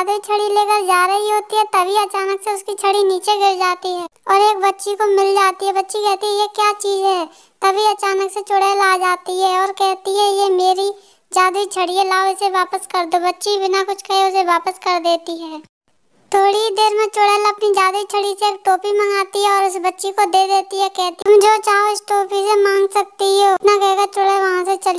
आधे छड़ी लेकर जा रही होती है तभी अचानक से उसकी छड़ी नीचे गिर जाती है और एक बच्ची को मिल जाती है बच्ची कहती है ये क्या चीज़ है तभी अचानक से चुड़ैल आ जाती है और कहती है ये मेरी छड़ी है लाओ इसे वापस कर दो बच्ची बिना कुछ कहे उसे वापस कर देती है थोड़ी देर में चुड़ैल अपनी जादू छड़ी से एक टोपी मंगाती है और उस बच्ची को दे देती है कहती तुम जो चाहो इस टोपी से मांग सकती हो ना कहकर चुड़ैल